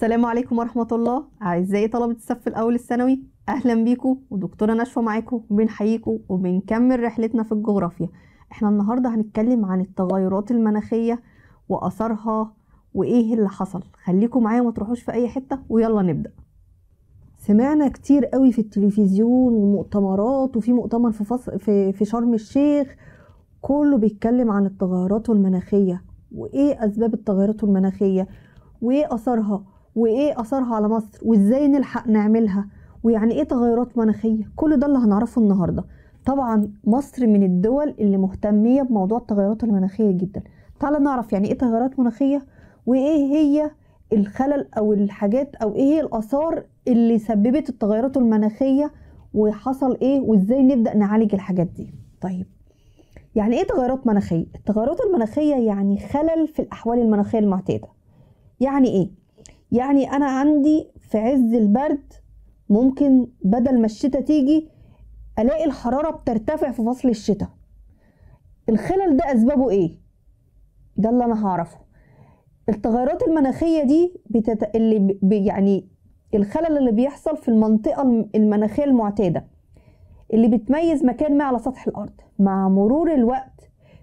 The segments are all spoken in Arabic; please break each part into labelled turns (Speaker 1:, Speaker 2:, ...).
Speaker 1: السلام عليكم ورحمة الله أعزائي طلبة الصف الأول الثانوي أهلا بيكم ودكتورة ناشفة معاكم وبنحييكم وبنكمل رحلتنا في الجغرافيا احنا النهاردة هنتكلم عن التغيرات المناخية وأثرها وإيه اللي حصل خليكم معايا وما تروحوش في أي حتة ويلا نبدأ سمعنا كتير قوي في التلفزيون ومؤتمرات وفي مؤتمر في, فص... في... في شرم الشيخ كله بيتكلم عن التغيرات المناخية وإيه أسباب التغيرات المناخية وايه اثرها وايه اثرها على مصر وازاي نلحق نعملها ويعني ايه تغيرات مناخيه كل ده اللي هنعرفه النهارده طبعا مصر من الدول اللي مهتميه بموضوع التغيرات المناخيه جدا تعالى نعرف يعني ايه تغيرات مناخيه وايه هي الخلل او الحاجات او ايه هي الاثار اللي سببت التغيرات المناخيه وحصل ايه وازاي نبدا نعالج الحاجات دي طيب يعني ايه تغيرات مناخيه التغيرات المناخيه يعني خلل في الاحوال المناخيه المعتاده يعني ايه يعني أنا عندي في عز البرد ممكن بدل ما الشتاء تيجي ألاقي الحرارة بترتفع في فصل الشتاء الخلل ده أسبابه إيه؟ ده اللي أنا هعرفه التغيرات المناخية دي بتت... اللي ب... يعني الخلل اللي بيحصل في المنطقة المناخية المعتادة اللي بتميز مكان ما على سطح الأرض مع مرور الوقت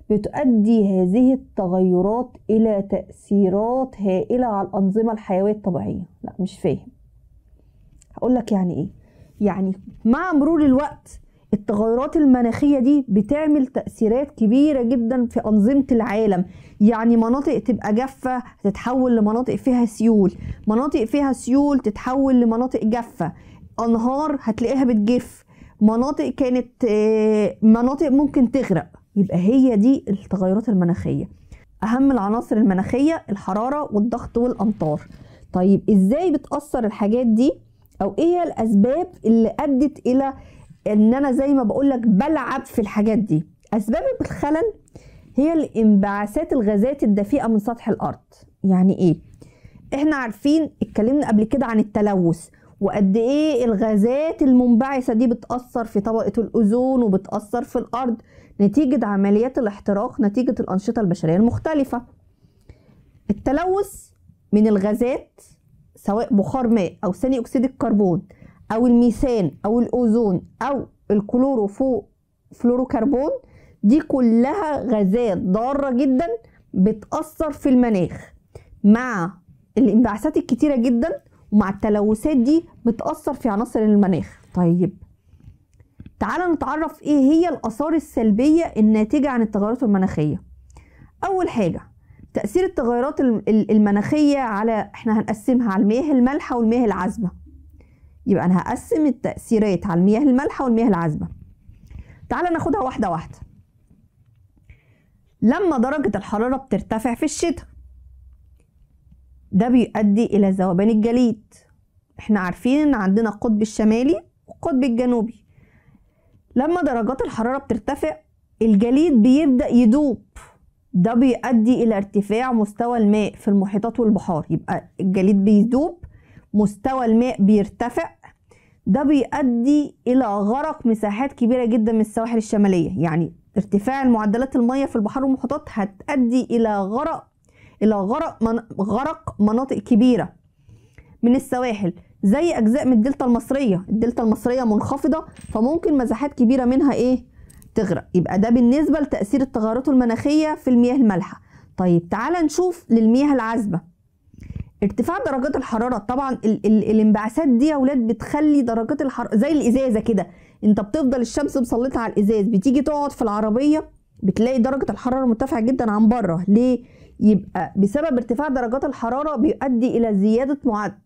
Speaker 1: بتؤدي هذه التغيرات إلى تأثيرات هائلة على الأنظمة الحيوية الطبيعية لا مش فاهم هقول لك يعني إيه يعني مع مرور الوقت التغيرات المناخية دي بتعمل تأثيرات كبيرة جدا في أنظمة العالم يعني مناطق تبقى جافة تتحول لمناطق فيها سيول مناطق فيها سيول تتحول لمناطق جافة أنهار هتلاقيها بتجف مناطق كانت آه، مناطق ممكن تغرق يبقى هي دي التغيرات المناخيه اهم العناصر المناخيه الحراره والضغط والامطار طيب ازاي بتاثر الحاجات دي او ايه الاسباب اللي ادت الى ان انا زي ما بقول لك بلعب في الحاجات دي اسباب الخلل هي الانبعاثات الغازات الدفيئه من سطح الارض يعني ايه احنا عارفين اتكلمنا قبل كده عن التلوث وقد ايه الغازات المنبعثه دي بتاثر في طبقه الاوزون وبتاثر في الارض نتيجه عمليات الاحتراق نتيجه الانشطه البشريه المختلفه التلوث من الغازات سواء بخار ماء او ثاني اكسيد الكربون او الميثان او الاوزون او الكلوروفو فلوروكربون دي كلها غازات ضاره جدا بتاثر في المناخ مع الانبعاثات الكتيره جدا ومع التلوثات دي بتأثر في عناصر المناخ طيب تعال نتعرف ايه هي الآثار السلبية الناتجة عن التغيرات المناخية أول حاجة تأثير التغيرات المناخية على احنا هنقسمها على المياه المالحة والمياه العذبة يبقى أنا هقسم التأثيرات على المياه المالحة والمياه العذبة تعال ناخدها واحدة واحدة لما درجة الحرارة بترتفع في الشتاء ده بيؤدي الى ذوبان الجليد احنا عارفين ان عندنا القطب الشمالي والقطب الجنوبي لما درجات الحراره بترتفع الجليد بيبدا يدوب ده بيؤدي الى ارتفاع مستوى الماء في المحيطات والبحار يبقى الجليد بيدوب مستوى الماء بيرتفع ده بيؤدي الى غرق مساحات كبيره جدا من السواحل الشماليه يعني ارتفاع معدلات الميه في البحار والمحيطات هتؤدي الى غرق إلى غرق, من غرق مناطق كبيرة من السواحل زي أجزاء من الدلتا المصرية الدلتا المصرية منخفضة فممكن مساحات كبيرة منها إيه تغرق يبقى ده بالنسبة لتأثير التغيرات المناخية في المياه المالحة طيب تعال نشوف للمياه العذبة ارتفاع درجات الحرارة طبعا ال ال الانبعاثات دي يا ولاد بتخلي درجات الحرارة زي الإزازة كده انت بتفضل الشمس مسلطة على الإزاز بتيجي تقعد في العربية بتلاقي درجة الحرارة مرتفعة جدا عن بره ليه؟ يبقى بسبب ارتفاع درجات الحرارة بيؤدي إلى زيادة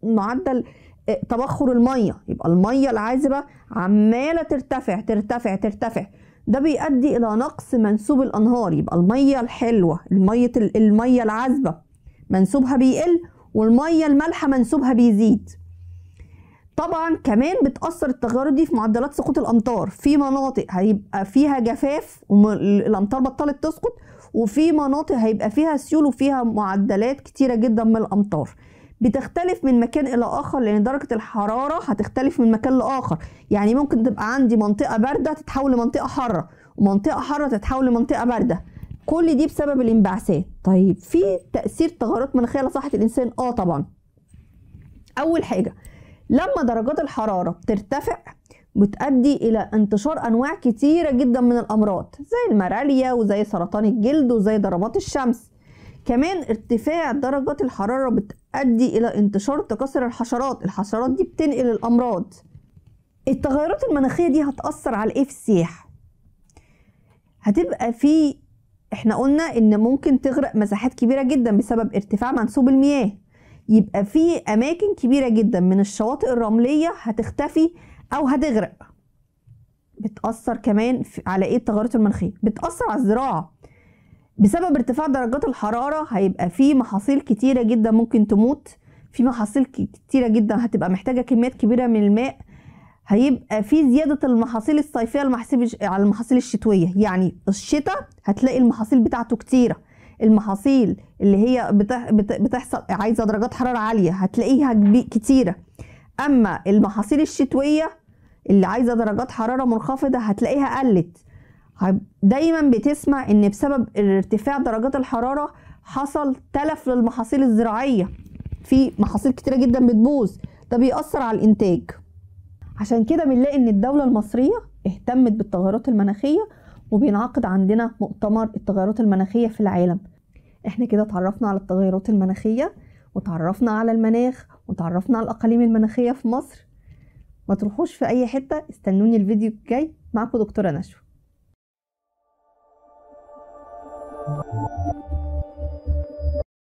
Speaker 1: معدل آه، تبخر المية يبقى المية العازبة عمالة ترتفع ترتفع ترتفع ده بيؤدي إلى نقص منسوب الأنهار يبقى المية الحلوة المية المية العذبة منسوبها بيقل والمية المالحة منسوبها بيزيد طبعا كمان بتاثر التغيرات دي في معدلات سقوط الامطار في مناطق هيبقى فيها جفاف والامطار بطلت تسقط وفي مناطق هيبقى فيها سيول وفيها معدلات كتيره جدا من الامطار بتختلف من مكان الى اخر لان درجه الحراره هتختلف من مكان لاخر يعني ممكن تبقى عندي منطقه بارده تتحول لمنطقه حاره ومنطقه حاره تتحول لمنطقه بارده كل دي بسبب الانبعاثات طيب في تاثير تغيرات مناخيه على صحه الانسان اه طبعا اول حاجه لما درجات الحرارة بترتفع بتؤدي إلى انتشار أنواع كتيرة جدا من الأمراض زي الملاريا وزي سرطان الجلد وزي ضربات الشمس كمان ارتفاع درجات الحرارة بتؤدي إلى انتشار تكاثر الحشرات الحشرات دي بتنقل الأمراض التغيرات المناخية دي هتأثر على إيه في السياحة هتبقى في احنا قلنا ان ممكن تغرق مساحات كبيرة جدا بسبب ارتفاع منسوب المياه يبقى في اماكن كبيره جدا من الشواطئ الرمليه هتختفي او هتغرق بتاثر كمان على ايه التغيرات المناخيه بتاثر على الزراعه بسبب ارتفاع درجات الحراره هيبقى في محاصيل كتيره جدا ممكن تموت في محاصيل كتيره جدا هتبقى محتاجه كميات كبيره من الماء هيبقى في زياده المحاصيل الصيفيه على المحاصيل الشتويه يعني الشتاء هتلاقي المحاصيل بتاعته كتيره المحاصيل اللي هي بتحصل عايزه درجات حراره عاليه هتلاقيها كتيره اما المحاصيل الشتويه اللي عايزه درجات حراره منخفضه هتلاقيها قلت دايما بتسمع ان بسبب ارتفاع درجات الحراره حصل تلف للمحاصيل الزراعيه في محاصيل كتيره جدا بتبوظ ده بيأثر على الانتاج عشان كده بنلاقي ان الدوله المصريه اهتمت بالتغيرات المناخيه وبينعقد عندنا مؤتمر التغيرات المناخية في العالم احنا كده اتعرفنا على التغيرات المناخية وتعرفنا على المناخ وتعرفنا على الأقاليم المناخية في مصر ما تروحوش في أي حتة استنوني الفيديو الجاي معكم دكتورة نشوى